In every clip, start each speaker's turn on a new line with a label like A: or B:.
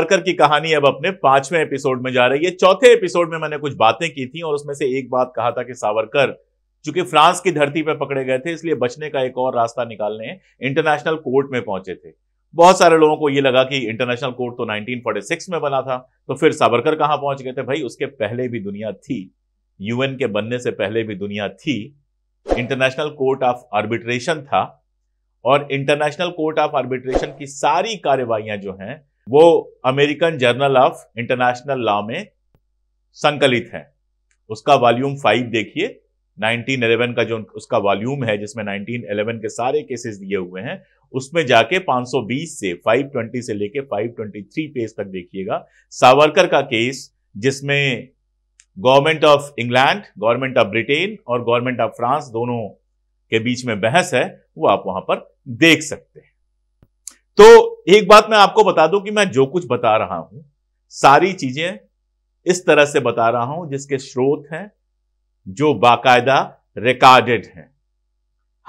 A: परकर की कहानी अब अपने पांचवें एपिसोड में जा रही है चौथे एपिसोड में मैंने कुछ बातें की थी और उसमें से एक बात कहा था कि सावरकर चूंकि फ्रांस की धरती पर पकड़े गए थे इसलिए बचने का एक और रास्ता निकालने इंटरनेशनल कोर्ट में पहुंचे थे बहुत सारे लोगों को यह लगा कि इंटरनेशनल कोर्ट तो 1946 में बना था तो फिर सावरकर कहां पहुंच गए थे भाई उसके पहले भी दुनिया थी यूएन के बनने से पहले भी दुनिया थी इंटरनेशनल कोर्ट ऑफ आर्बिट्रेशन था और इंटरनेशनल कोर्ट ऑफ आर्बिट्रेशन की सारी कार्यवाहियां जो हैं वो American journal of international law में संकलित है उसका वॉल्यूम फाइव देखिए 1911 का जो उसका वॉल्यूम है जिसमें 1911 के सारे केसेस दिए हुए हैं उसमें जाके 520 से 520 से लेके 523 पेज तक देखिएगा सावरकर का केस जिसमें government of England government of Britain और गवर्नमेंट ऑफ फ्रांस दोनों के बीच में बहस है वो आप वहां पर देख सकते हैं तो एक बात मैं आपको बता दूं कि मैं जो कुछ बता रहा हूं सारी चीजें इस तरह से बता रहा हूं जिसके स्रोत हैं जो बाकायदा रिकॉर्डेड हैं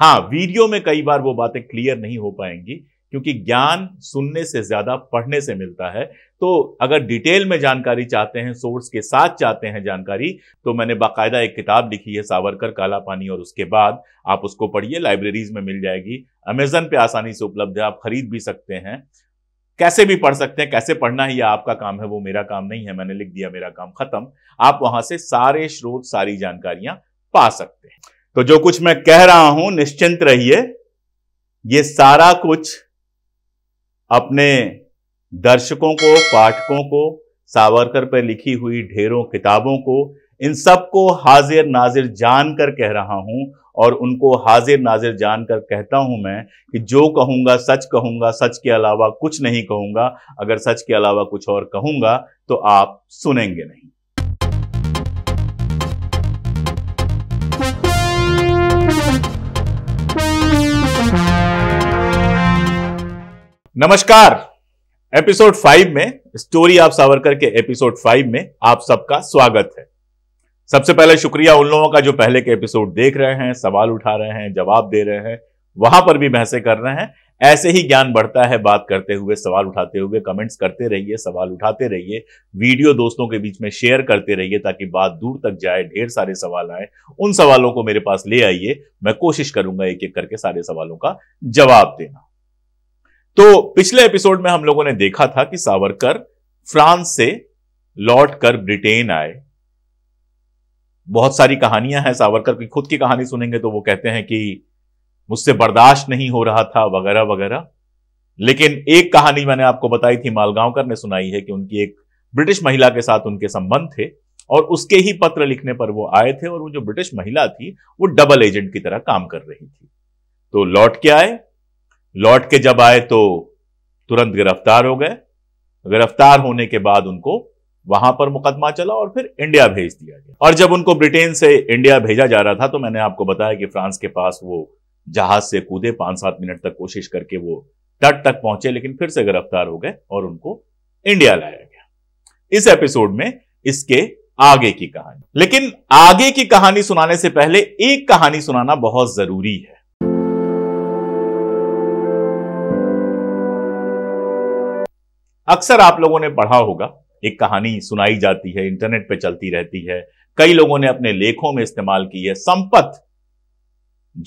A: हां वीडियो में कई बार वो बातें क्लियर नहीं हो पाएंगी क्योंकि ज्ञान सुनने से ज़्यादा पढ़ने से मिलता है तो अगर डिटेल में जानकारी चाहते हैं सोर्स के साथ चाहते हैं जानकारी तो मैंने बाकायदा एक किताब लिखी है सावरकर काला पानी और उसके बाद आप उसको पढ़िए लाइब्रेरीज में मिल जाएगी अमेजन पे आसानी से उपलब्ध है आप खरीद भी सकते हैं कैसे भी पढ़ सकते हैं कैसे पढ़ना है यह आपका काम है वो मेरा काम नहीं है मैंने लिख दिया मेरा काम खत्म आप वहां से सारे स्रोत सारी जानकारियां पा सकते हैं तो जो कुछ मैं कह रहा हूं निश्चिंत रहिए ये सारा कुछ अपने दर्शकों को पाठकों को सावरकर पर लिखी हुई ढेरों किताबों को इन सब को हाजिर नाजिर जान कर कह रहा हूं और उनको हाजिर नाजिर जान कर कहता हूं मैं कि जो कहूंगा सच कहूंगा सच के अलावा कुछ नहीं कहूंगा अगर सच के अलावा कुछ और कहूंगा तो आप सुनेंगे नहीं नमस्कार एपिसोड फाइव में स्टोरी आप सावरकर के एपिसोड फाइव में आप सबका स्वागत है सबसे पहले शुक्रिया उन लोगों का जो पहले के एपिसोड देख रहे हैं सवाल उठा रहे हैं जवाब दे रहे हैं वहां पर भी बहसे कर रहे हैं ऐसे ही ज्ञान बढ़ता है बात करते हुए सवाल उठाते हुए कमेंट्स करते रहिए सवाल उठाते रहिए वीडियो दोस्तों के बीच में शेयर करते रहिए ताकि बात दूर तक जाए ढेर सारे सवाल आए उन सवालों को मेरे पास ले आइए मैं कोशिश करूंगा एक एक करके सारे सवालों का जवाब देना तो पिछले एपिसोड में हम लोगों ने देखा था कि सावरकर फ्रांस से लौट कर ब्रिटेन आए बहुत सारी कहानियां हैं सावरकर की खुद की कहानी सुनेंगे तो वो कहते हैं कि मुझसे बर्दाश्त नहीं हो रहा था वगैरह वगैरह लेकिन एक कहानी मैंने आपको बताई थी मालगांवकर ने सुनाई है कि उनकी एक ब्रिटिश महिला के साथ उनके संबंध थे और उसके ही पत्र लिखने पर वो आए थे और वो जो ब्रिटिश महिला थी वो डबल एजेंट की तरह काम कर रही थी तो लौट के आए लौट के जब आए तो तुरंत गिरफ्तार हो गए गिरफ्तार होने के बाद उनको वहां पर मुकदमा चला और फिर इंडिया भेज दिया गया और जब उनको ब्रिटेन से इंडिया भेजा जा रहा था तो मैंने आपको बताया कि फ्रांस के पास वो जहाज से कूदे पांच सात मिनट तक कोशिश करके वो तट तक पहुंचे लेकिन फिर से गिरफ्तार हो गए और उनको इंडिया लाया गया इस एपिसोड में इसके आगे की कहानी लेकिन आगे की कहानी सुनाने से पहले एक कहानी सुनाना बहुत जरूरी है अक्सर आप लोगों ने पढ़ा होगा एक कहानी सुनाई जाती है इंटरनेट पे चलती रहती है कई लोगों ने अपने लेखों में इस्तेमाल की है संपत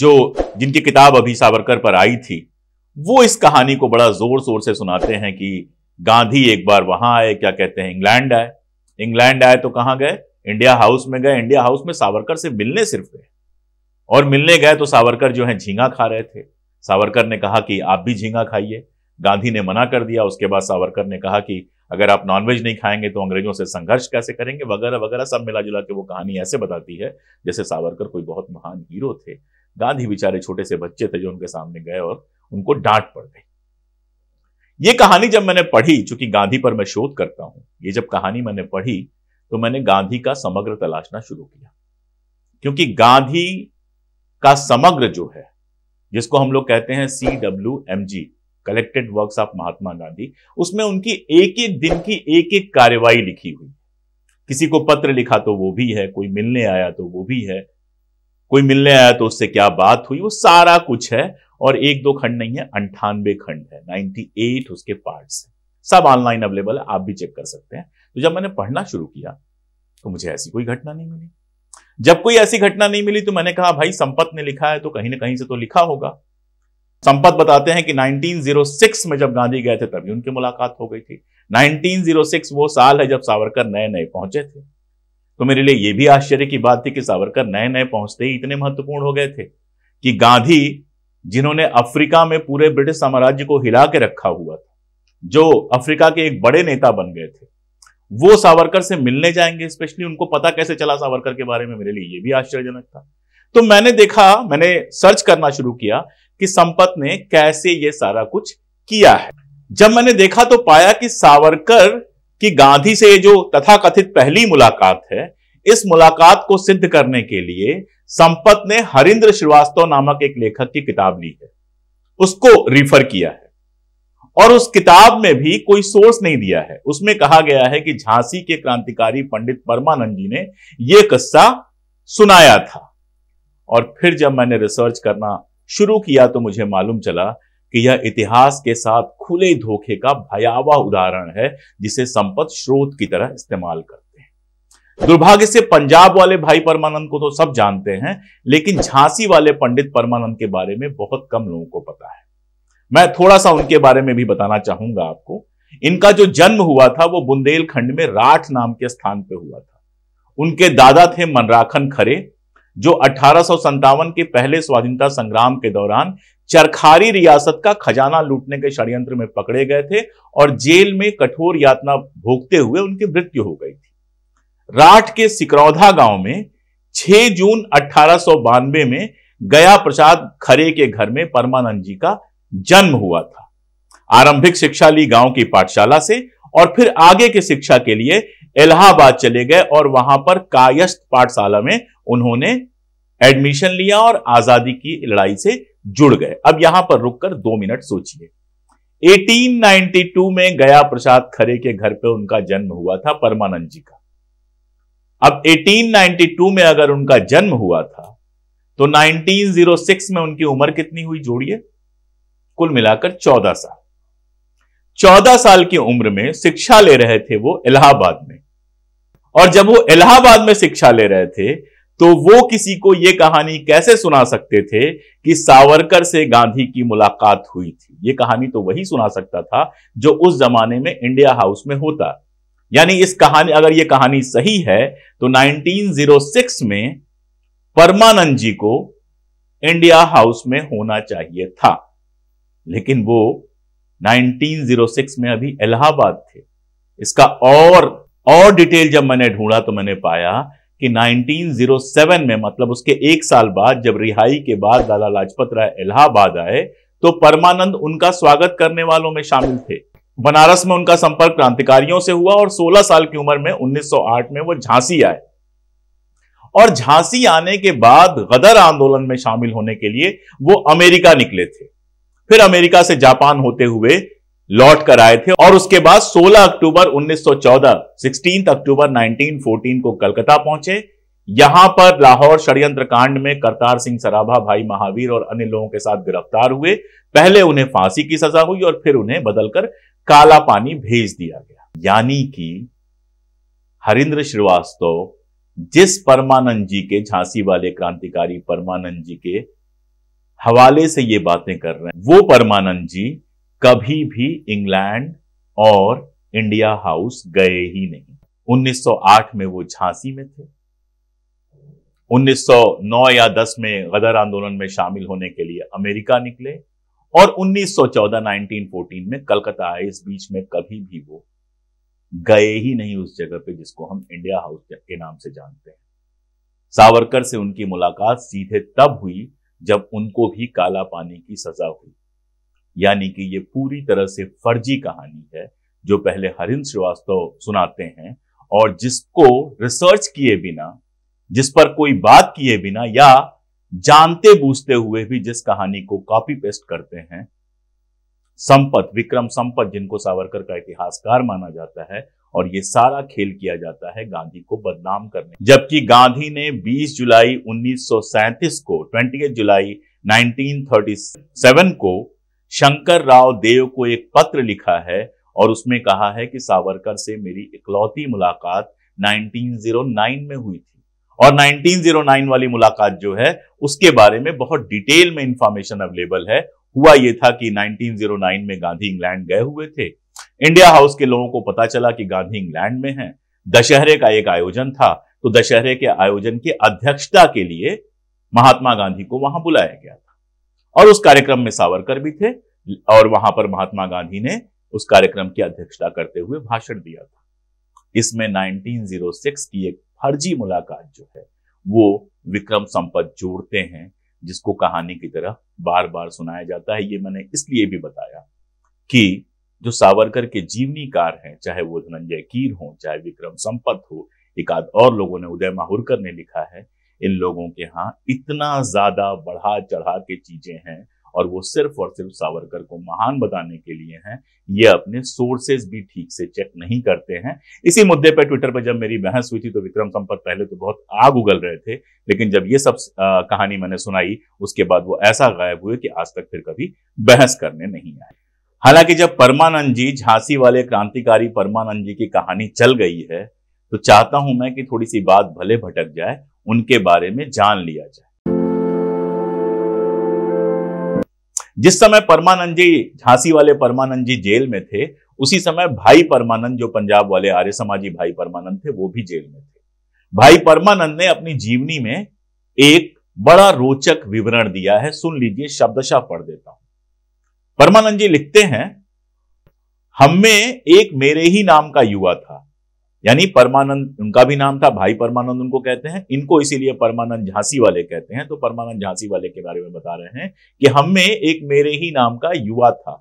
A: जो जिनकी किताब अभी सावरकर पर आई थी वो इस कहानी को बड़ा जोर शोर से सुनाते हैं कि गांधी एक बार वहां आए क्या कहते हैं इंग्लैंड आए इंग्लैंड आए तो कहां गए इंडिया हाउस में गए इंडिया हाउस में सावरकर से मिलने सिर्फ गए और मिलने गए तो सावरकर जो है झींगा खा रहे थे सावरकर ने कहा कि आप भी झींगा खाइए गांधी ने मना कर दिया उसके बाद सावरकर ने कहा कि अगर आप नॉनवेज नहीं खाएंगे तो अंग्रेजों से संघर्ष कैसे करेंगे वगैरह वगैरह सब मिला जुला के वो कहानी ऐसे बताती है जैसे सावरकर कोई बहुत महान हीरो थे गांधी बेचारे छोटे से बच्चे थे जो उनके सामने गए और उनको डांट पड़ गई ये कहानी जब मैंने पढ़ी चूंकि गांधी पर मैं शोध करता हूं ये जब कहानी मैंने पढ़ी तो मैंने गांधी का समग्र तलाशना शुरू किया क्योंकि गांधी का समग्र जो है जिसको हम लोग कहते हैं C W M G collected works of Mahatma Gandhi उसमें उनकी एक एक दिन की एक एक कार्यवाही लिखी हुई किसी को पत्र लिखा तो वो भी है कोई मिलने आया तो वो भी है कोई मिलने आया तो उससे क्या बात हुई वो सारा कुछ है और एक दो खंड नहीं है अंठानवे खंड है नाइनटी एट उसके पार्ट है सब ऑनलाइन अवेलेबल है आप भी चेक कर सकते हैं तो जब मैंने पढ़ना शुरू किया तो मुझे ऐसी कोई घटना नहीं मिली जब कोई ऐसी घटना नहीं मिली तो मैंने कहा भाई संपत ने लिखा है तो कहीं ना कहीं से तो लिखा होगा संपत बताते हैं कि 1906 में जब गांधी गए थे तभी उनकी मुलाकात हो गई थी 1906 वो साल है जब सावरकर नए नए पहुंचे थे तो मेरे लिए यह भी आश्चर्य की बात थी कि सावरकर नए नए पहुंचते ही इतने महत्वपूर्ण हो गए थे कि गांधी जिन्होंने अफ्रीका में पूरे ब्रिटिश साम्राज्य को हिला के रखा हुआ था जो अफ्रीका के एक बड़े नेता बन गए थे वो सावरकर से मिलने जाएंगे स्पेशली उनको पता कैसे चला सावरकर के बारे में मेरे लिए ये भी आश्चर्यजनक था तो मैंने देखा मैंने सर्च करना शुरू किया कि संपत ने कैसे ये सारा कुछ किया है जब मैंने देखा तो पाया कि सावरकर की गांधी से जो तथाकथित पहली मुलाकात है इस मुलाकात को सिद्ध करने के लिए संपत ने हरिंद्र श्रीवास्तव नामक एक लेखक की किताब ली है उसको रिफर किया है और उस किताब में भी कोई सोर्स नहीं दिया है उसमें कहा गया है कि झांसी के क्रांतिकारी पंडित परमानंद जी ने यह कस्सा सुनाया था और फिर जब मैंने रिसर्च करना शुरू किया तो मुझे मालूम चला कि यह इतिहास के साथ खुले धोखे का भयावह उदाहरण है जिसे संपद स्रोत की तरह इस्तेमाल करते हैं दुर्भाग्य से पंजाब वाले भाई परमानंद को तो सब जानते हैं लेकिन झांसी वाले पंडित परमानंद के बारे में बहुत कम लोगों को पता है मैं थोड़ा सा उनके बारे में भी बताना चाहूंगा आपको इनका जो जन्म हुआ था वो बुंदेलखंड में राठ नाम के स्थान पर हुआ था उनके दादा थे मनराखन खरे जो अठारह के पहले स्वाधीनता संग्राम के दौरान चरखारी रियासत का खजाना लूटने के षड्यंत्र में पकड़े गए थे और जेल में कठोर यातना भोगते हुए उनकी मृत्यु हो गई थी राठ के सिकरौधा गांव में 6 जून अठारह में गया प्रसाद खरे के घर में परमानंद जी का जन्म हुआ था आरंभिक शिक्षा ली गांव की पाठशाला से और फिर आगे की शिक्षा के लिए इलाहाबाद चले गए और वहां पर कायस्थ पाठशाला में उन्होंने एडमिशन लिया और आजादी की लड़ाई से जुड़ गए अब यहां पर रुककर दो मिनट सोचिए 1892 में गया प्रसाद खरे के घर पे उनका जन्म हुआ था परमानंद जी का अब 1892 में अगर उनका जन्म हुआ था तो 1906 में उनकी उम्र कितनी हुई जोड़िए कुल मिलाकर 14 साल 14 साल की उम्र में शिक्षा ले रहे थे वो इलाहाबाद में और जब वो इलाहाबाद में शिक्षा ले रहे थे तो वो किसी को ये कहानी कैसे सुना सकते थे कि सावरकर से गांधी की मुलाकात हुई थी ये कहानी तो वही सुना सकता था जो उस जमाने में इंडिया हाउस में होता यानी इस कहानी अगर ये कहानी सही है तो 1906 में परमानंद जी को इंडिया हाउस में होना चाहिए था लेकिन वो 1906 में अभी इलाहाबाद थे इसका और और डिटेल जब मैंने ढूंढा तो मैंने पाया कि 1907 में मतलब उसके एक साल बाद जब रिहाई के बाद लाला लाजपत राय इलाहाबाद आए तो परमानंद उनका स्वागत करने वालों में शामिल थे बनारस में उनका संपर्क क्रांतिकारियों से हुआ और 16 साल की उम्र में 1908 में वो झांसी आए और झांसी आने के बाद गदर आंदोलन में शामिल होने के लिए वो अमेरिका निकले थे फिर अमेरिका से जापान होते हुए लौट कर आए थे और उसके बाद 16 अक्टूबर 1914 16 अक्टूबर 1914 को कलकत्ता पहुंचे यहां पर लाहौर षड्यंत्र कांड में करतार सिंह सराभा भाई महावीर और अन्य लोगों के साथ गिरफ्तार हुए पहले उन्हें फांसी की सजा हुई और फिर उन्हें बदलकर काला पानी भेज दिया गया यानी कि हरिंद्र श्रीवास्तव जिस परमानंद जी के झांसी वाले क्रांतिकारी परमानंद जी के हवाले से ये बातें कर रहे हैं वो परमानंद जी कभी भी इंग्लैंड और इंडिया हाउस गए ही नहीं 1908 में वो झांसी में थे 1909 या 10 में गदर आंदोलन में शामिल होने के लिए अमेरिका निकले और 1914 1914 में कलकत्ता आए इस बीच में कभी भी वो गए ही नहीं उस जगह पे जिसको हम इंडिया हाउस के नाम से जानते हैं सावरकर से उनकी मुलाकात सीधे तब हुई जब उनको भी काला पानी की सजा हुई यानी कि ये पूरी तरह से फर्जी कहानी है जो पहले हरिंद श्रीवास्तव सुनाते हैं और जिसको रिसर्च किए बिना जिस पर कोई बात किए बिना या जानते बूझते हुए भी जिस कहानी को कॉपी पेस्ट करते हैं संपत विक्रम संपत जिनको सावरकर का इतिहासकार माना जाता है और ये सारा खेल किया जाता है गांधी को बदनाम करने जबकि गांधी ने 20 जुलाई 1937 को 28 जुलाई 1937 को शंकर राव देव को एक पत्र लिखा है और उसमें कहा है कि सावरकर से मेरी इकलौती मुलाकात 1909 में हुई थी और 1909 वाली मुलाकात जो है उसके बारे में बहुत डिटेल में इंफॉर्मेशन अवेलेबल है हुआ यह था कि 1909 में गांधी इंग्लैंड गए हुए थे इंडिया हाउस के लोगों को पता चला कि गांधी इंग्लैंड में हैं दशहरे का एक आयोजन था तो दशहरे के आयोजन की अध्यक्षता के लिए महात्मा गांधी को वहां बुलाया गया और उस कार्यक्रम में सावरकर भी थे और वहां पर महात्मा गांधी ने उस कार्यक्रम की अध्यक्षता करते हुए भाषण दिया था इसमें 1906 की एक फर्जी मुलाकात जो है वो विक्रम संपत जोड़ते हैं जिसको कहानी की तरह बार बार सुनाया जाता है ये मैंने इसलिए भी बताया कि जो सावरकर के जीवनीकार हैं चाहे वो धनंजय कीर हो चाहे विक्रम संपत हो एक आध और लोगों ने उदय माहुरकर ने लिखा है इन लोगों के यहाँ इतना ज्यादा बढ़ा चढ़ा के चीजें हैं और वो सिर्फ और सिर्फ सावरकर को महान बताने के लिए हैं ये अपने सोर्सेज भी ठीक से चेक नहीं करते हैं इसी मुद्दे पर ट्विटर पर जब मेरी बहस हुई थी तो विक्रम संपत पहले तो बहुत आग उगल रहे थे लेकिन जब ये सब आ, कहानी मैंने सुनाई उसके बाद वो ऐसा गायब हुए कि आज तक फिर कभी बहस करने नहीं आए हालांकि जब परमानंद जी झांसी वाले क्रांतिकारी परमानंद जी की कहानी चल गई है तो चाहता हूं मैं कि थोड़ी सी बात भले भटक जाए उनके बारे में जान लिया जाए जिस समय परमानंद जी झांसी वाले परमानंद जी जेल में थे उसी समय भाई परमानंद जो पंजाब वाले आर्य समाजी भाई परमानंद थे वो भी जेल में थे भाई परमानंद ने अपनी जीवनी में एक बड़ा रोचक विवरण दिया है सुन लीजिए शब्दशा पढ़ देता हूं परमानंद जी लिखते हैं हम में एक मेरे ही नाम का युवा था यानी परमानंद उनका भी नाम था भाई परमानंद उनको कहते हैं इनको इसीलिए परमानंद झांसी वाले कहते हैं तो परमानंद झांसी वाले के बारे में बता रहे हैं कि हम में एक मेरे ही नाम का युवा था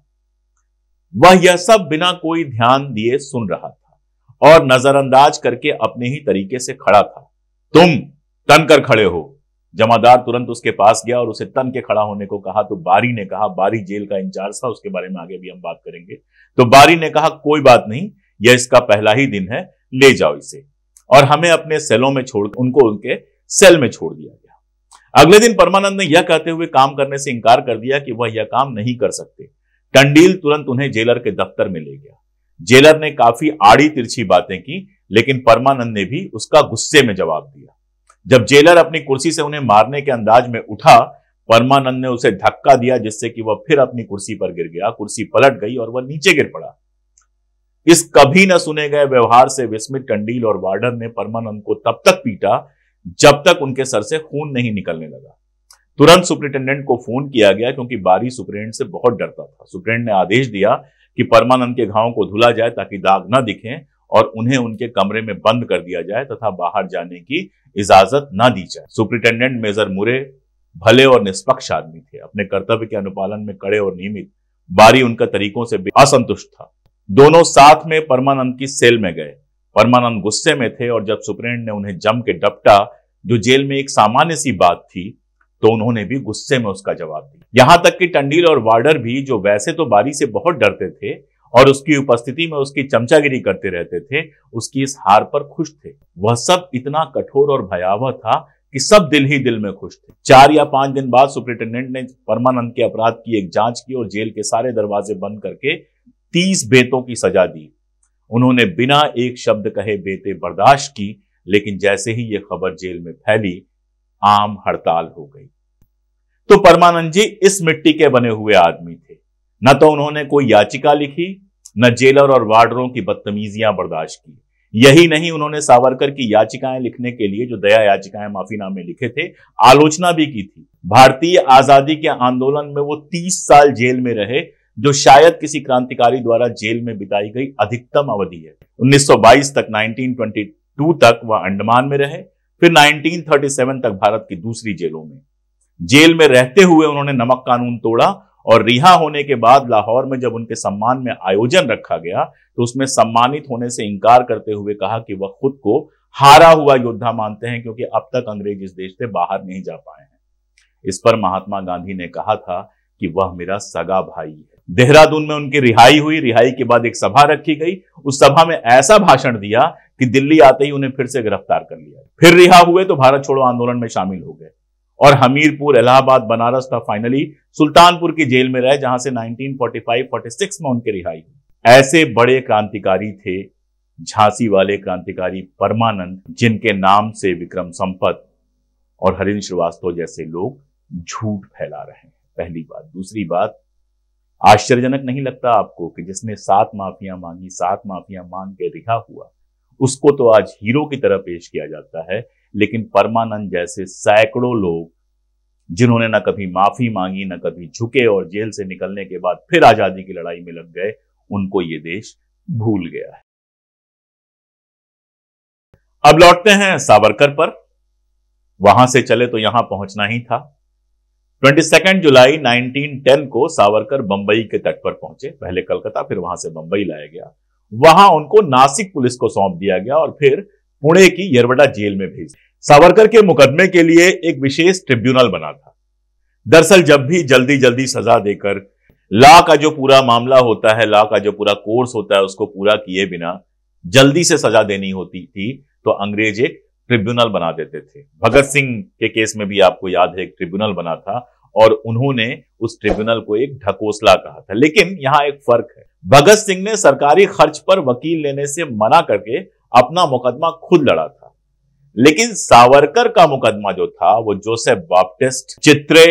A: वह यह सब बिना कोई ध्यान दिए सुन रहा था और नजरअंदाज करके अपने ही तरीके से खड़ा था तुम तन कर खड़े हो जमादार तुरंत उसके पास गया और उसे तन के खड़ा होने को कहा तो बारी ने कहा बारी जेल का इंचार्ज था उसके बारे में आगे भी हम बात करेंगे तो बारी ने कहा कोई बात नहीं यह इसका पहला ही दिन है ले जाओ इसे और हमें अपने सेलों में छोड़ उनको उनके सेल में छोड़ दिया गया अगले दिन परमानंद ने यह कहते हुए काम करने से इंकार कर दिया कि वह यह काम नहीं कर सकते टंडील तुरंत उन्हें जेलर के दफ्तर में ले गया जेलर ने काफी आड़ी तिरछी बातें की लेकिन परमानंद ने भी उसका गुस्से में जवाब दिया जब जेलर अपनी कुर्सी से उन्हें मारने के अंदाज में उठा परमानंद ने उसे धक्का दिया जिससे कि वह फिर अपनी कुर्सी पर गिर गया कुर्सी पलट गई और वह नीचे गिर पड़ा इस कभी न सुने गए व्यवहार से विस्मित कंडील और वार्डन ने परमानंद को तब तक पीटा जब तक उनके सर से खून नहीं निकलने लगा तुरंत सुप्रिंटेंडेंट को फोन किया गया क्योंकि बारी सुप्रिंट से बहुत डरता था सुप्रिंट ने आदेश दिया कि परमानंद के घाव को धुला जाए ताकि दाग न दिखें और उन्हें उनके कमरे में बंद कर दिया जाए तथा बाहर जाने की इजाजत न दी जाए सुप्रिंटेंडेंट मेजर मुरे भले और निष्पक्ष आदमी थे अपने कर्तव्य के अनुपालन में कड़े और नियमित बारी उनका तरीकों से असंतुष्ट था दोनों साथ में परमानंद की सेल में गए परमानंद गुस्से में थे और जब सुप्रेंड ने उन्हें जम के डपटा जो जेल में एक सामान्य सी बात थी तो उन्होंने भी गुस्से में उसका जवाब दिया यहां तक कि टंडील और वार्डर भी जो वैसे तो बारी से बहुत डरते थे और उसकी उपस्थिति में उसकी चमचागिरी करते रहते थे उसकी इस हार पर खुश थे वह सब इतना कठोर और भयावह था कि सब दिल ही दिल में खुश थे चार या पांच दिन बाद सुप्रिंटेंडेंट ने परमानंद के अपराध की एक जांच की और जेल के सारे दरवाजे बंद करके तीस बेतों की सजा दी उन्होंने बिना एक शब्द कहे बेतें बर्दाश्त की लेकिन जैसे ही यह खबर जेल में फैली आम हड़ताल हो गई तो परमानंद जी इस मिट्टी के बने हुए आदमी थे न तो उन्होंने कोई याचिका लिखी न जेलर और वार्डरों की बदतमीजियां बर्दाश्त की यही नहीं उन्होंने सावरकर की याचिकाएं लिखने के लिए जो दया याचिकाएं माफीनामे लिखे थे आलोचना भी की थी भारतीय आजादी के आंदोलन में वो तीस साल जेल में रहे जो शायद किसी क्रांतिकारी द्वारा जेल में बिताई गई अधिकतम अवधि है 1922 तक 1922 तक वह अंडमान में रहे फिर 1937 तक भारत की दूसरी जेलों में जेल में रहते हुए उन्होंने नमक कानून तोड़ा और रिहा होने के बाद लाहौर में जब उनके सम्मान में आयोजन रखा गया तो उसमें सम्मानित होने से इंकार करते हुए कहा कि वह खुद को हारा हुआ योद्धा मानते हैं क्योंकि अब तक अंग्रेज इस देश से बाहर नहीं जा पाए हैं इस पर महात्मा गांधी ने कहा था कि वह मेरा सगा भाई है देहरादून में उनकी रिहाई हुई रिहाई के बाद एक सभा रखी गई उस सभा में ऐसा भाषण दिया कि दिल्ली आते ही उन्हें फिर से गिरफ्तार कर लिया फिर रिहा हुए तो भारत छोड़ो आंदोलन में शामिल हो गए और हमीरपुर इलाहाबाद बनारस था फाइनली सुल्तानपुर की जेल में रहे जहां से 1945-46 में उनकी रिहाई हुई ऐसे बड़े क्रांतिकारी थे झांसी वाले क्रांतिकारी परमानंद जिनके नाम से विक्रम संपत और हरिंद श्रीवास्तव जैसे लोग झूठ फैला रहे हैं पहली बात दूसरी बात आश्चर्यजनक नहीं लगता आपको कि जिसने सात माफिया मांगी सात माफिया मांग के रिहा हुआ उसको तो आज हीरो की तरह पेश किया जाता है लेकिन परमानंद जैसे सैकड़ों लोग जिन्होंने ना कभी माफी मांगी ना कभी झुके और जेल से निकलने के बाद फिर आजादी की लड़ाई में लग गए उनको ये देश भूल गया है अब लौटते हैं सावरकर पर वहां से चले तो यहां पहुंचना ही था 22 जुलाई 1910 को सावरकर बंबई के तट पर पहुंचे पहले कलकत्ता फिर वहां से बंबई लाया गया वहां उनको नासिक पुलिस को सौंप दिया गया और फिर पुणे की यरवडा जेल में भेज सावरकर के मुकदमे के लिए एक विशेष ट्रिब्यूनल बना था दरअसल जब भी जल्दी जल्दी सजा देकर ला का जो पूरा मामला होता है ला का जो पूरा कोर्स होता है उसको पूरा किए बिना जल्दी से सजा देनी होती थी तो अंग्रेज एक ट्रिब्यूनल बना देते थे भगत सिंह के केस में भी आपको याद है एक ट्रिब्यूनल बना था और उन्होंने उस ट्रिब्यूनल को एक ढकोसला कहा था लेकिन यहाँ एक फर्क है भगत सिंह ने सरकारी खर्च पर वकील लेने से मना करके अपना मुकदमा खुद लड़ा था लेकिन सावरकर का मुकदमा जो था वो जोसेफ बाप्टिस्ट चित्रे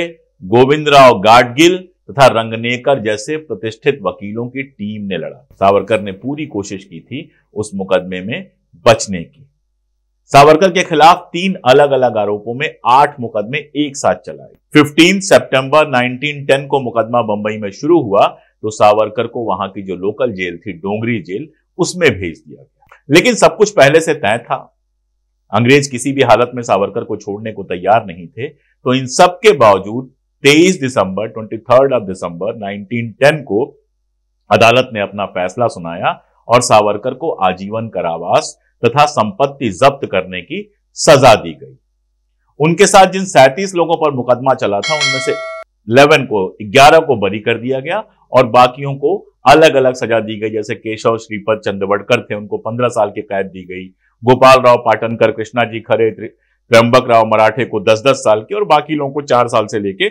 A: गोविंद राव गाडगिल तथा रंगनेकर जैसे प्रतिष्ठित वकीलों की टीम ने लड़ा सावरकर ने पूरी कोशिश की थी उस मुकदमे में बचने की सावरकर के खिलाफ तीन अलग अलग आरोपों में आठ मुकदमे एक साथ चलाए 15 सितंबर 1910 को मुकदमा बंबई में शुरू हुआ तो सावरकर को वहां की जो लोकल जेल थी डोंगरी जेल उसमें भेज दिया गया लेकिन सब कुछ पहले से तय था अंग्रेज किसी भी हालत में सावरकर को छोड़ने को तैयार नहीं थे तो इन सब के बावजूद 23 दिसंबर 23 ऑफ दिसंबर 1910 को अदालत ने अपना फैसला सुनाया और सावरकर को आजीवन करावास तथा संपत्ति जब्त करने की सजा दी गई उनके साथ जिन सैंतीस लोगों पर मुकदमा चला था उनमें से 11 को 11 को बरी कर दिया गया और बाकियों को अलग अलग सजा दी गई जैसे केशव श्रीपद चंद्रवड़कर थे उनको 15 साल की कैद दी गई गोपाल राव पाटनकर कृष्णा जी खरे त्र्यंबक राव मराठे को 10-10 साल की और बाकी लोगों को चार साल से लेके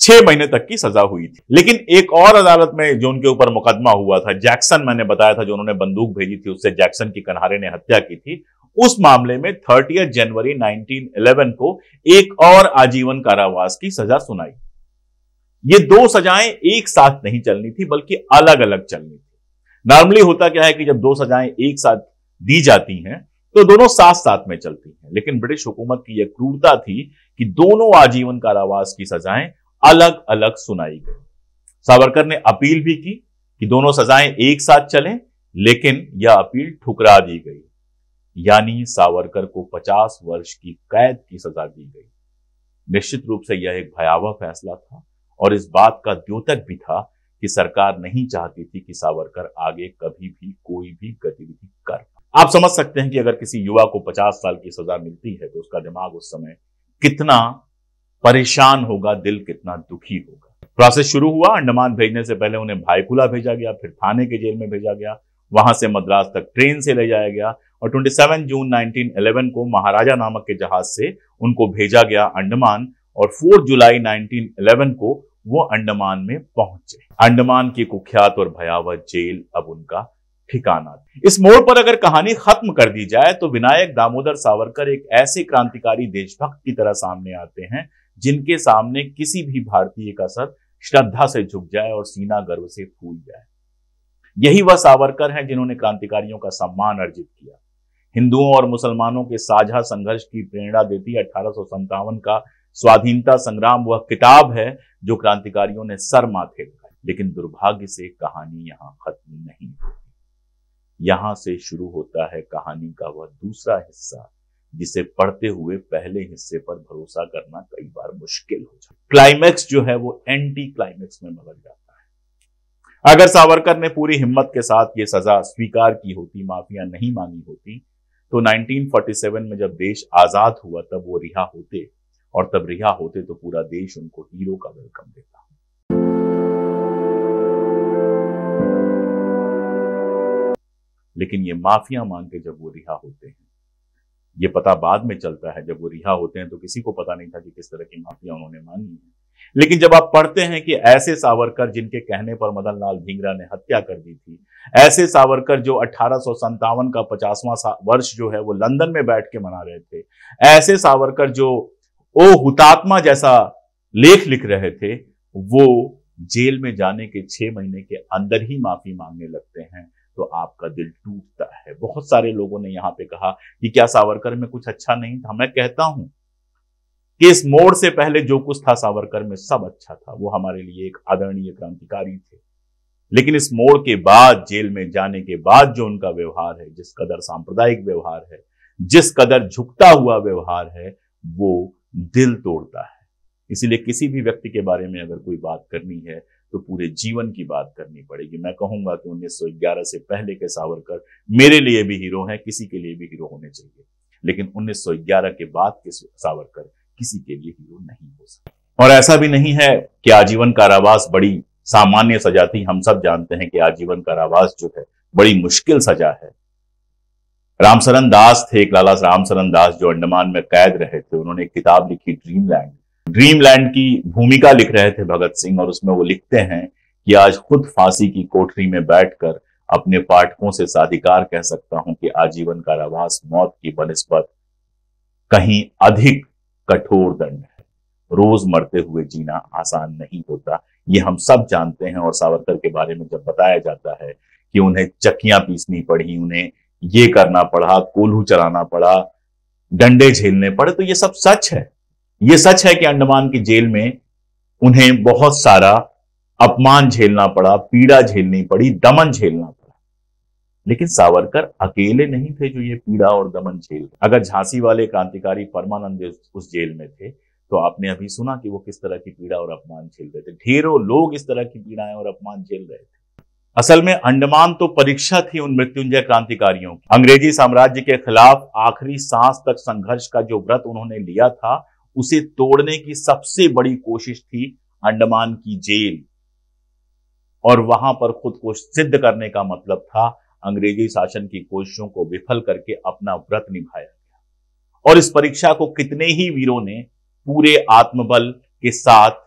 A: छह महीने तक की सजा हुई थी लेकिन एक और अदालत में जो उनके ऊपर मुकदमा हुआ था जैक्सन मैंने बताया था जो उन्होंने बंदूक भेजी थी उससे जैक्सन की कन्हारे ने हत्या की थी उस मामले में थर्टी जनवरी 1911 को एक और आजीवन कारावास की सजा सुनाई ये दो सजाएं एक साथ नहीं चलनी थी बल्कि अलग अलग चलनी थी नॉर्मली होता क्या है कि जब दो सजाएं एक साथ दी जाती हैं तो दोनों साथ साथ में चलती हैं लेकिन ब्रिटिश हुकूमत की यह क्रूरता थी कि दोनों आजीवन कारावास की सजाएं अलग अलग सुनाई गई सावरकर ने अपील भी की कि दोनों सजाएं एक साथ चलें लेकिन यह अपील ठुकरा दी गई यानी सावरकर को 50 वर्ष की कैद की सजा दी गई निश्चित रूप से यह एक भयावह फैसला था और इस बात का द्योतक भी था कि सरकार नहीं चाहती थी कि सावरकर आगे कभी भी कोई भी गतिविधि कर आप समझ सकते हैं कि अगर किसी युवा को 50 साल की सजा मिलती है तो उसका दिमाग उस समय कितना परेशान होगा दिल कितना दुखी होगा प्रोसेस शुरू हुआ अंडमान भेजने से पहले उन्हें भाईकुला भेजा गया फिर थाने के जेल में भेजा गया वहां से मद्रास तक ट्रेन से ले जाया गया और 27 जून 1911 को महाराजा नामक के जहाज से उनको भेजा गया अंडमान और 4 जुलाई 1911 को वो अंडमान में पहुंचे अंडमान की कुख्यात और भयावह जेल अब उनका ठिकाना इस मोड़ पर अगर कहानी खत्म कर दी जाए तो विनायक दामोदर सावरकर एक ऐसे क्रांतिकारी देशभक्त की तरह सामने आते हैं जिनके सामने किसी भी भारतीय का सर श्रद्धा से झुक जाए और सीना गर्व से फूल जाए यही वह सावरकर हैं जिन्होंने क्रांतिकारियों का सम्मान अर्जित किया हिंदुओं और मुसलमानों के साझा संघर्ष की प्रेरणा देती अठारह का स्वाधीनता संग्राम वह किताब है जो क्रांतिकारियों ने सर माथे लगाई लेकिन दुर्भाग्य से कहानी यहां खत्म नहीं होती यहां से शुरू होता है कहानी का वह दूसरा हिस्सा जिसे पढ़ते हुए पहले हिस्से पर भरोसा करना कई बार मुश्किल हो जाता क्लाइमैक्स जो है वो एंटी क्लाइमैक्स में बदल जाता है अगर सावरकर ने पूरी हिम्मत के साथ ये सजा स्वीकार की होती माफिया नहीं मांगी होती तो 1947 में जब देश आजाद हुआ तब वो रिहा होते और तब रिहा होते तो पूरा देश उनको हीरो का वेलकम देता लेकिन ये माफिया मांग के जब वो रिहा होते हैं ये पता बाद में चलता है जब वो रिहा होते हैं तो किसी को पता नहीं था कि किस तरह की माफिया उन्होंने मांगी है लेकिन जब आप पढ़ते हैं कि ऐसे सावरकर जिनके कहने पर मदन लाल ढींगरा ने हत्या कर दी थी ऐसे सावरकर जो अठारह का पचासवां वर्ष जो है वो लंदन में बैठ के मना रहे थे ऐसे सावरकर जो ओ हुतात्मा जैसा लेख लिख रहे थे वो जेल में जाने के छह महीने के अंदर ही माफी मांगने लगते हैं तो आपका दिल टूटता है बहुत सारे लोगों ने यहां पे कहा कि क्या सावरकर में कुछ अच्छा नहीं था मैं कहता हूं कि इस मोड़ से पहले जो कुछ था सावरकर में सब अच्छा था वो हमारे लिए एक आदरणीय क्रांतिकारी थे लेकिन इस मोड़ के बाद जेल में जाने के बाद जो उनका व्यवहार है जिस कदर सांप्रदायिक व्यवहार है जिस कदर झुकता हुआ व्यवहार है वो दिल तोड़ता है इसीलिए किसी भी व्यक्ति के बारे में अगर कोई बात करनी है तो पूरे जीवन की बात करनी पड़ेगी मैं कहूंगा कि 1911 से पहले के सावरकर मेरे लिए भी हीरो हैं किसी के लिए भी हीरो होने चाहिए लेकिन 1911 के बाद के सावरकर किसी के लिए हीरो नहीं हो सकते और ऐसा भी नहीं है कि आजीवन कारावास बड़ी सामान्य सजा थी हम सब जानते हैं कि आजीवन कारावास जो है बड़ी मुश्किल सजा है रामसरन दास थे एक लाला रामसरन दास जो अंडमान में कैद रहे थे उन्होंने एक किताब लिखी ड्रीमलैंड ड्रीमलैंड की भूमिका लिख रहे थे भगत सिंह और उसमें वो लिखते हैं कि आज खुद फांसी की कोठरी में बैठकर अपने पाठकों से साधिकार कह सकता हूं कि आजीवन कारावास मौत की बनस्पत कहीं अधिक कठोर दंड है रोज मरते हुए जीना आसान नहीं होता ये हम सब जानते हैं और सावरकर के बारे में जब बताया जाता है कि उन्हें चक्कियां पीसनी पड़ी उन्हें ये करना पड़ा कोल्हू चलाना पड़ा डंडे झेलने पड़े तो ये सब सच है यह सच है कि अंडमान की जेल में उन्हें बहुत सारा अपमान झेलना पड़ा पीड़ा झेलनी पड़ी दमन झेलना पड़ा लेकिन सावरकर अकेले नहीं थे जो ये पीड़ा और दमन झेल अगर झांसी वाले क्रांतिकारी परमानंद उस जेल में थे तो आपने अभी सुना कि वो किस तरह की पीड़ा और अपमान झेल रहे थे ढेरों लोग इस तरह की पीड़ाएं और अपमान झेल रहे थे असल में अंडमान तो परीक्षा थी उन मृत्युंजय क्रांतिकारियों की अंग्रेजी साम्राज्य के खिलाफ आखिरी सांस तक संघर्ष का जो व्रत उन्होंने लिया था उसे तोड़ने की सबसे बड़ी कोशिश थी अंडमान की जेल और वहां पर खुद को सिद्ध करने का मतलब था अंग्रेजी शासन की कोशिशों को विफल करके अपना व्रत निभाया गया और इस परीक्षा को कितने ही वीरों ने पूरे आत्मबल के साथ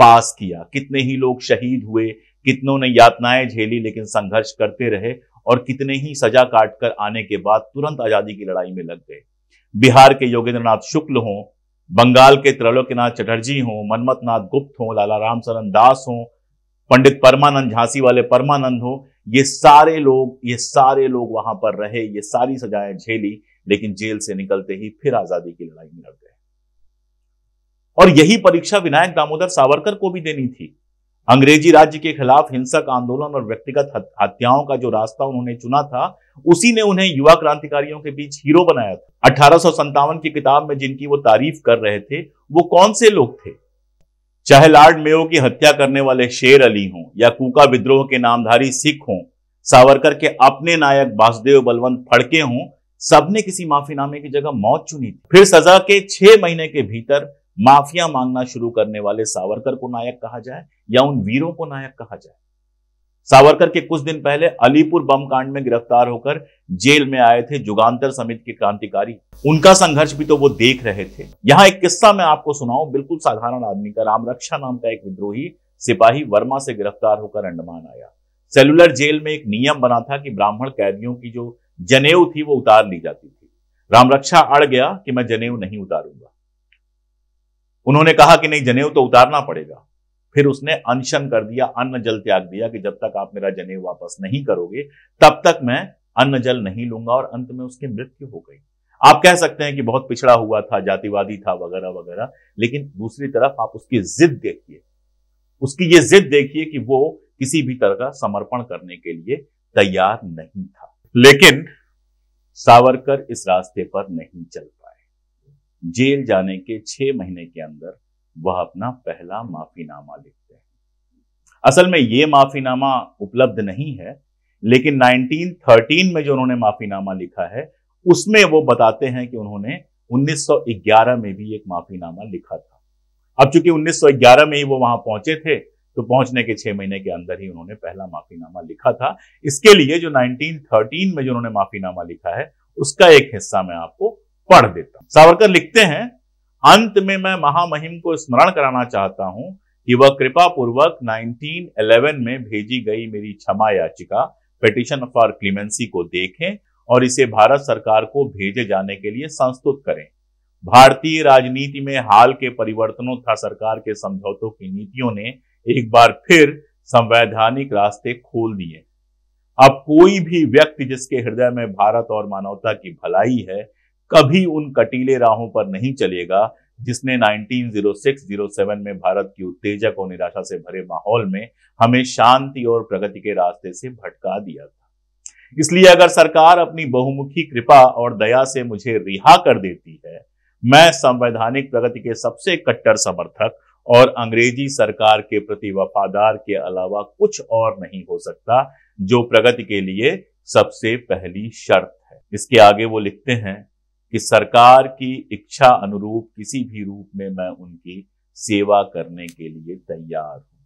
A: पास किया कितने ही लोग शहीद हुए कितनों ने यातनाएं झेली लेकिन संघर्ष करते रहे और कितने ही सजा काटकर आने के बाद तुरंत आजादी की लड़ाई में लग गए बिहार के योगेंद्रनाथ शुक्ल हों बंगाल के त्रिलोकनाथ चटर्जी हों मनमतनाथ नाथ गुप्त हों लाला रामचरण दास हों पंडित परमानंद झांसी वाले परमानंद हों ये सारे लोग ये सारे लोग वहां पर रहे ये सारी सजाएं झेली लेकिन जेल से निकलते ही फिर आजादी की लड़ाई में लड़ गए और यही परीक्षा विनायक दामोदर सावरकर को भी देनी थी अंग्रेजी राज्य के खिलाफ हिंसक आंदोलन और व्यक्तिगत हत्याओं का जो रास्ता उन्होंने चुना था उसी ने उन्हें युवा क्रांतिकारियों के बीच हीरो बनाया था अठारह की किताब में जिनकी वो तारीफ कर रहे थे वो कौन से लोग थे चाहे लार्ड मेयो की हत्या करने वाले शेर अली हों या कूका विद्रोह के नामधारी सिख हों सावरकर के अपने नायक वासुदेव बलवंत फड़के हों सबने किसी माफीनामे की जगह मौत चुनी थी फिर सजा के छह महीने के भीतर माफिया मांगना शुरू करने वाले सावरकर को नायक कहा जाए या उन वीरों को नायक कहा जाए सावरकर के कुछ दिन पहले अलीपुर बम कांड में गिरफ्तार होकर जेल में आए थे जुगांतर समिति के क्रांतिकारी उनका संघर्ष भी तो वो देख रहे थे यहाँ एक किस्सा मैं आपको सुनाऊं बिल्कुल साधारण आदमी का राम रक्षा नाम का एक विद्रोही सिपाही वर्मा से गिरफ्तार होकर अंडमान आया सेलुलर जेल में एक नियम बना था कि ब्राह्मण कैदियों की जो जनेऊ थी वो उतार ली जाती थी रामरक्षा अड़ गया कि मैं जनेऊ नहीं उतारूंगा उन्होंने कहा कि नहीं जनेऊ तो उतारना पड़ेगा फिर उसने अनशन कर दिया अन्न जल त्याग दिया कि जब तक आप मेरा जनेऊ वापस नहीं करोगे तब तक मैं अन्न जल नहीं लूंगा और अंत में उसकी मृत्यु हो गई आप कह सकते हैं कि बहुत पिछड़ा हुआ था जातिवादी था वगैरह वगैरह लेकिन दूसरी तरफ आप उसकी जिद देखिए उसकी ये जिद देखिए कि वो किसी भी तरह का समर्पण करने के लिए तैयार नहीं था लेकिन सावरकर इस रास्ते पर नहीं चलता जेल जाने के छह महीने के अंदर वह अपना पहला माफीनामा लिखते हैं असल में ये माफीनामा उपलब्ध नहीं है लेकिन 1913 में जो उन्होंने माफीनामा लिखा है उसमें वो बताते हैं कि उन्होंने 1911 में भी एक माफीनामा लिखा था अब चूंकि 1911 में ही वो वहां पहुंचे थे तो पहुंचने के छह महीने के अंदर ही उन्होंने पहला माफीनामा लिखा था इसके लिए जो 1913 में जो उन्होंने माफीनामा लिखा है उसका एक हिस्सा मैं आपको पढ़ देता सावरकर लिखते हैं अंत में मैं महामहिम को स्मरण कराना चाहता हूं कि वह कृपा पूर्वक 1911 में भेजी गई मेरी क्षमा याचिका पिटिशन फॉर क्लीमेंसी को देखें और इसे भारत सरकार को भेजे जाने के लिए संस्तुत करें भारतीय राजनीति में हाल के परिवर्तनों तथा सरकार के समझौतों की नीतियों ने एक बार फिर संवैधानिक रास्ते खोल दिए अब कोई भी व्यक्ति जिसके हृदय में भारत और मानवता की भलाई है कभी उन कटीले राहों पर नहीं चलेगा जिसने 1906-07 में भारत की उत्तेजक और निराशा से भरे माहौल में हमें शांति और प्रगति के रास्ते से भटका दिया था इसलिए अगर सरकार अपनी बहुमुखी कृपा और दया से मुझे रिहा कर देती है मैं संवैधानिक प्रगति के सबसे कट्टर समर्थक और अंग्रेजी सरकार के प्रति वफादार के अलावा कुछ और नहीं हो सकता जो प्रगति के लिए सबसे पहली शर्त है इसके आगे वो लिखते हैं कि सरकार की इच्छा अनुरूप किसी भी रूप में मैं उनकी सेवा करने के लिए तैयार हूं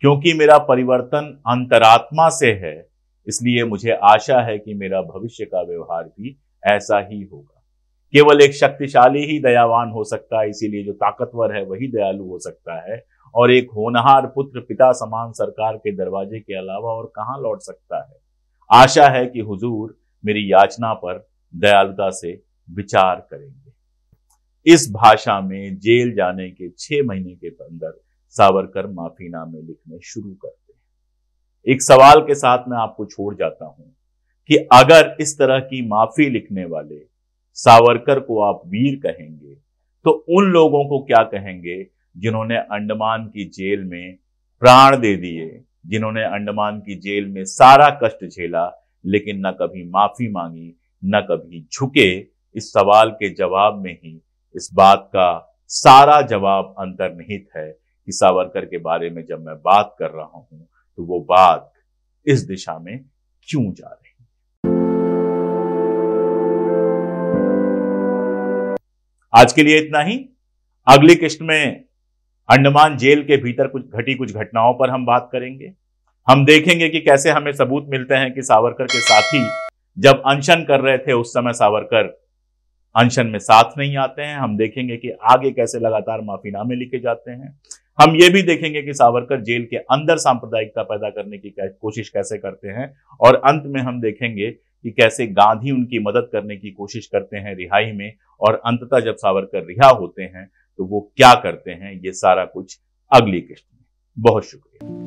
A: क्योंकि मेरा परिवर्तन अंतरात्मा से है इसलिए मुझे आशा है कि मेरा भविष्य का व्यवहार भी ऐसा ही होगा केवल एक शक्तिशाली ही दयावान हो सकता है इसीलिए जो ताकतवर है वही दयालु हो सकता है और एक होनहार पुत्र पिता समान सरकार के दरवाजे के अलावा और कहां लौट सकता है आशा है कि हुजूर मेरी याचना पर दयालुता से विचार करेंगे इस भाषा में जेल जाने के छह महीने के अंदर सावरकर माफीनामे लिखने शुरू करते हैं एक सवाल के साथ मैं आपको छोड़ जाता हूं कि अगर इस तरह की माफी लिखने वाले सावरकर को आप वीर कहेंगे तो उन लोगों को क्या कहेंगे जिन्होंने अंडमान की जेल में प्राण दे दिए जिन्होंने अंडमान की जेल में सारा कष्ट झेला लेकिन न कभी माफी मांगी न कभी झुके इस सवाल के जवाब में ही इस बात का सारा जवाब अंतर्निहित है कि सावरकर के बारे में जब मैं बात कर रहा हूं तो वो बात इस दिशा में क्यों जा रही आज के लिए इतना ही अगली किस्त में अंडमान जेल के भीतर कुछ घटी कुछ घटनाओं पर हम बात करेंगे हम देखेंगे कि कैसे हमें सबूत मिलते हैं कि सावरकर के साथी जब अनशन कर रहे थे उस समय सावरकर अनशन में साथ नहीं आते हैं हम देखेंगे कि आगे कैसे लगातार माफीनामे लिखे जाते हैं हम ये भी देखेंगे कि सावरकर जेल के अंदर सांप्रदायिकता पैदा करने की कोशिश कैसे करते हैं और अंत में हम देखेंगे कि कैसे गांधी उनकी मदद करने की कोशिश करते हैं रिहाई में और अंततः जब सावरकर रिहा होते हैं तो वो क्या करते हैं ये सारा कुछ अगली किश्त में बहुत शुक्रिया